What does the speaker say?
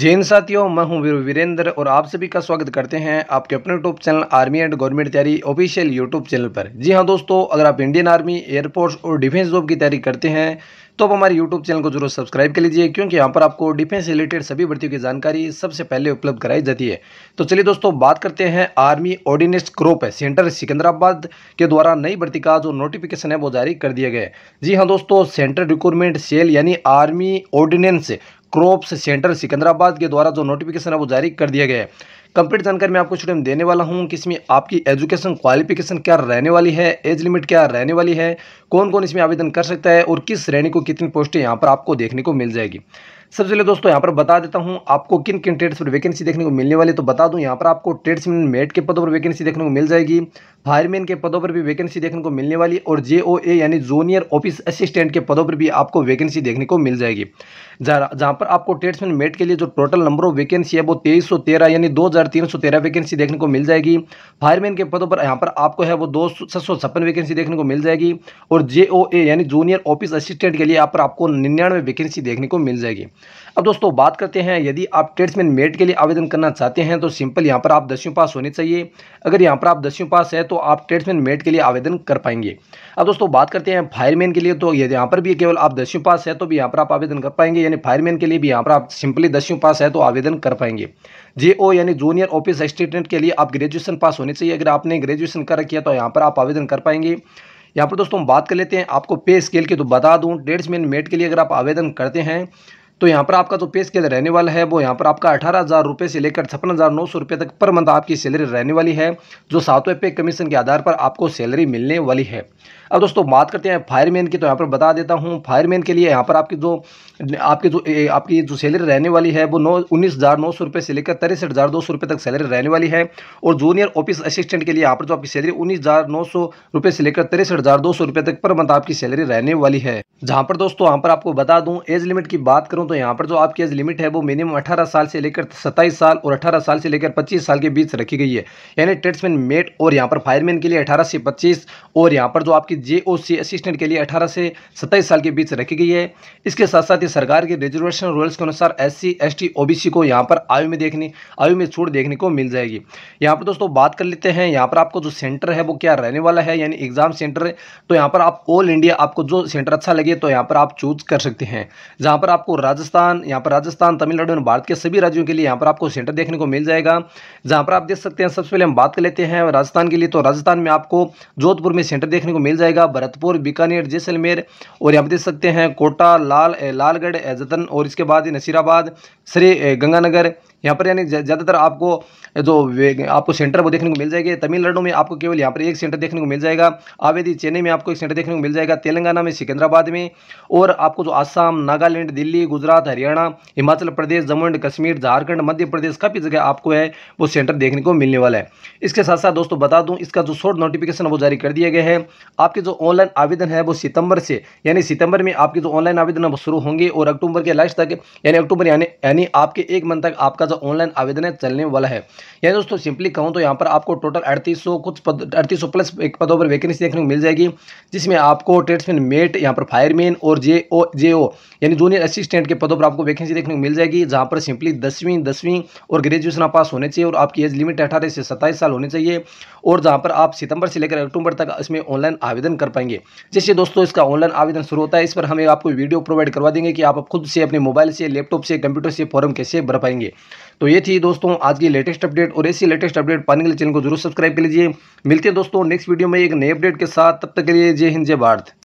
जैन साथियों मैं हूं वीरेंद्र और आप सभी का स्वागत करते हैं आपके अपने YouTube channel army and government तैयारी ऑफिशियल यूट्यूब चैनल पर जी हां दोस्तों अगर आप इंडियन आर्मी एयरफोर्स और डिफेंस जॉब की तैयारी करते हैं तो आप हमारे यूट्यूब चैनल को जरूर सब्सक्राइब कर लीजिए क्योंकि यहाँ पर आपको डिफेंस रिलेटेड सभी भर्तियों की जानकारी सबसे पहले उपलब्ध कराई जाती है तो चलिए दोस्तों बात करते हैं army ordnance group centre Secunderabad के द्वारा नई भर्ती का जो नोटिफिकेशन है वो जारी कर दिया गया है जी हाँ दोस्तों सेंटर रिक्रूटमेंट सेल यानी army ordnance corps centre Secunderabad के द्वारा जो नोटिफिकेशन है वो जारी कर दिया गया है कंप्लीट जानकारी मैं आपको में देने वाला हूँ कि इसमें आपकी एजुकेशन क्वालिफिकेशन क्या रहने वाली है एज लिमिट क्या रहने वाली है कौन कौन इसमें आवेदन कर सकता है और किस श्रेणी को कितनी पोस्टें यहाँ पर आपको देखने को मिल जाएगी सबसे पहले दोस्तों यहाँ पर बता देता हूँ आपको किन किन ट्रेड्स पर वैकेंसी देखने को मिलने वाली तो बता दूँ यहाँ पर आपको ट्रेड्समैन मेट के पदों पर वैकेंसी देखने को मिल जाएगी फायरमैन के पदों पर भी वैकेंसी देखने को मिलने वाली और जे ओ ए यानी जूनियर ऑफिस असिस्टेंट के पदों पर भी आपको वैकेंसी देखने को मिल जाएगी जहाँ पर आपको ट्रेड्समैन मेट के लिए जो टोटल नंबर ऑफ वैकेंसी है वो तेईस सौ तेरह यानी दो हज़ार तीन सौ तेरह वैकेंसी देखने को मिल जाएगी फायरमैन के पदों पर यहाँ पर आपको है वो दो छः सौ छप्पन वैकेंसी देखने को मिल जाएगी और जे ओ ए यानी जूनियर ऑफिस असिस्टेंट के लिए यहाँ पर आपको निन्यानवे वैकेंसी देखने को मिल जाएगी अब दोस्तों बात करते हैं यदि आप ट्रेड्समैन मेरिट के लिए आवेदन करना चाहते हैं तो सिंपल यहाँ पर आप दसवीं पास होने चाहिए अगर यहाँ पर आप दसवीं पास है तो आप ट्रेड्समैन मेरिट के लिए आवेदन कर पाएंगे अब दोस्तों बात करते हैं फायरमैन के लिए तो यदि यहाँ पर भी केवल आप दसवीं पास है तो भी यहाँ पर आप आवेदन कर पाएंगे यानी फायरमैन के लिए भी यहाँ पर आप सिंपली दसवीं पास है तो आवेदन कर पाएंगे जे यानी जूनियर ऑफिस असिस्टेंट के लिए आप ग्रेजुएशन पास होने चाहिए अगर आपने ग्रेजुएशन कर रखी है तो यहाँ पर आप आवेदन कर पाएंगे यहाँ पर दोस्तों हम बात कर लेते हैं आपको पे स्केल की तो बता दूँ ट्रेड्समैन मेट के लिए अगर आप आवेदन करते हैं तो यहाँ पर आपका जो पे स्केल रहने वाला है वो यहाँ पर आपका अठारह हज़ार रुपये से लेकर छप्पन हज़ार नौ सौ रुपये तक पर मंथ आपकी सैलरी रहने वाली है जो सातवें पे कमीशन के आधार पर आपको सैलरी मिलने वाली है अब दोस्तों बात करते हैं फायरमैन की तो यहाँ पर बता देता हूँ फायरमैन के लिए यहाँ पर आपकी जो आपकी जो आपकी जो सैलरी रहने वाली है वो नौ उन्नीस हज़ार नौ सौ रुपये से लेकर तिरसठ हज़ार दो सौ रुपये तक सैलरी रहने वाली है और जूनियर ऑफिस असिस्टेंट के लिए यहाँ पर जो आपकी सैलरी उन्नीस हज़ार नौ सौ रुपये से लेकर तिरसठ हज़ार दो सौ रुपये तक पर मंथ आपकी सैलरी रहने वाली है जहाँ पर दोस्तों यहाँ पर आपको बता दूँ एज लिमिट की बात करूँ तो यहाँ पर जो आपकी एज लिमिट है वो मिनिमम अठारह साल से लेकर सत्ताईस साल और अठारह साल से लेकर पच्चीस साल के बीच रखी गई है यानी ट्रेड्समैन मेट और यहाँ पर फायरमैन के लिए अठारह से पच्चीस और यहाँ पर जो आपकी जे सी असिस्टेंट के लिए अठारह से सत्ताईस साल के बीच रखी गई है इसके साथ साथ ही सरकार के रिजर्वेशन रूल्स के अनुसार S C S T O B C को यहाँ पर आयु में देखने आयु में छूट देखने को मिल जाएगी यहाँ पर दोस्तों बात कर लेते हैं यहाँ पर आपको जो सेंटर है वो क्या रहने वाला है यानी एग्जाम सेंटर है तो यहाँ पर आप ऑल इंडिया आपको जो सेंटर अच्छा लगे तो यहाँ पर आप चूज कर सकते हैं जहाँ पर आपको राजस्थान यहाँ पर राजस्थान तमिलनाडु और भारत के सभी राज्यों के लिए यहाँ पर आपको सेंटर देखने को मिल जाएगा जहाँ पर आप देख सकते हैं सबसे पहले हम बात कर लेते हैं राजस्थान के लिए तो राजस्थान में आपको जोधपुर में सेंटर देखने को मिल जाएगा जाएगा भरतपुर बीकानेर जैसलमेर और यहाँ पर देख सकते हैं कोटा लाल लालगढ़ जतन और इसके बाद नसीराबाद श्री गंगानगर यहाँ पर यानी ज़्यादातर आपको जो आपको सेंटर वो देखने को मिल जाएगा तमिलनाडु में आपको केवल यहाँ पर एक सेंटर देखने को मिल जाएगा आवेदी चेन्नई में आपको एक सेंटर देखने को मिल जाएगा तेलंगाना में सिकंदराबाद में और आपको जो आसाम नागालैंड दिल्ली गुजरात हरियाणा हिमाचल प्रदेश जम्मू एंड कश्मीर झारखंड मध्य प्रदेश काफ़ी जगह आपको है वो सेंटर देखने को मिलने वाला है इसके साथ साथ दोस्तों बता दूँ इसका जो शॉर्ट नोटिफिकेशन वो जारी कर दिया गया है आपके जो ऑनलाइन आवेदन है वो सितंबर से यानी सितंबर में आपके जो ऑनलाइन आवेदन है वो शुरू होंगे और अक्टूबर के लास्ट तक यानी अक्टूबर यानी यानी आपके एक मंथ तक आपका से ऑनलाइन आवेदन चलने वाला है यानी दोस्तों सिंपली कहूँ तो यहाँ पर आपको टोटल अड़तीस कुछ पद अड़तीस प्लस एक पदों पर वैकेंसी देखने को मिल जाएगी जिसमें आपको ट्रेड्समैन मेट यहाँ पर फायरमैन और जे ओ जे ओ यानी जूनियर असिस्टेंट के पदों पर आपको वैकेंसी देखने को मिल जाएगी जहाँ पर सिंपली दसवीं दसवीं और ग्रेजुएशन पास होने चाहिए और आपकी एज लिमिट अठारह से सत्ताईस साल होने चाहिए और जहाँ पर आप सितंबर से लेकर अक्टूबर तक इसमें ऑनलाइन आवेदन कर पाएंगे जैसे दोस्तों इसका ऑनलाइन आवेदन शुरू होता है इस पर हमें आपको वीडियो प्रोवाइड करवा देंगे कि आप खुद से अपने मोबाइल से लैपटॉप से कंप्यूटर से फॉर्म कैसे भर पाएंगे तो ये थी दोस्तों आज की लेटेस्ट अपडेट और ऐसी लेटेस्ट अपडेट पाने के लिए चैनल को जरूर सब्सक्राइब कर लीजिए मिलते हैं दोस्तों नेक्स्ट वीडियो में एक नए अपडेट के साथ तब तक के लिए जय हिंद जय भारत